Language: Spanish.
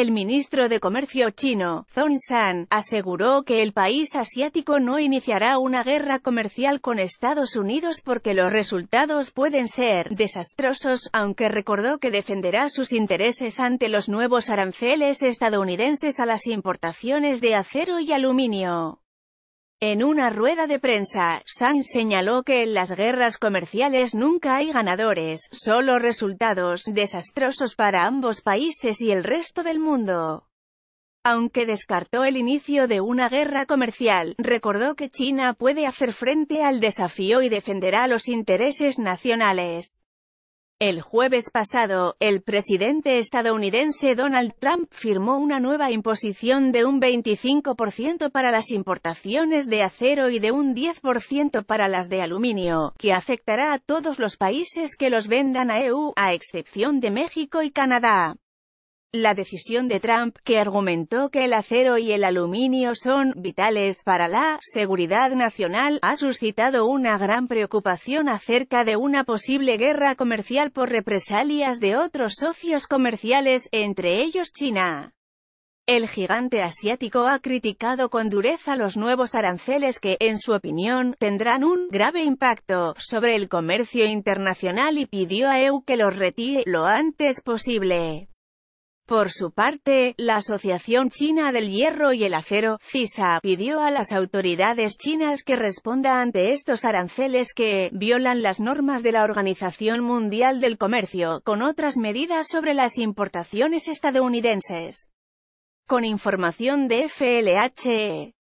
El ministro de Comercio chino, Zhong San, aseguró que el país asiático no iniciará una guerra comercial con Estados Unidos porque los resultados pueden ser desastrosos, aunque recordó que defenderá sus intereses ante los nuevos aranceles estadounidenses a las importaciones de acero y aluminio. En una rueda de prensa, Shang señaló que en las guerras comerciales nunca hay ganadores, solo resultados desastrosos para ambos países y el resto del mundo. Aunque descartó el inicio de una guerra comercial, recordó que China puede hacer frente al desafío y defenderá los intereses nacionales. El jueves pasado, el presidente estadounidense Donald Trump firmó una nueva imposición de un 25% para las importaciones de acero y de un 10% para las de aluminio, que afectará a todos los países que los vendan a EU, a excepción de México y Canadá. La decisión de Trump, que argumentó que el acero y el aluminio son vitales para la seguridad nacional, ha suscitado una gran preocupación acerca de una posible guerra comercial por represalias de otros socios comerciales, entre ellos China. El gigante asiático ha criticado con dureza los nuevos aranceles que, en su opinión, tendrán un grave impacto sobre el comercio internacional y pidió a EU que los retire lo antes posible. Por su parte, la Asociación China del Hierro y el Acero, CISA, pidió a las autoridades chinas que responda ante estos aranceles que violan las normas de la Organización Mundial del Comercio, con otras medidas sobre las importaciones estadounidenses. Con información de FLHE.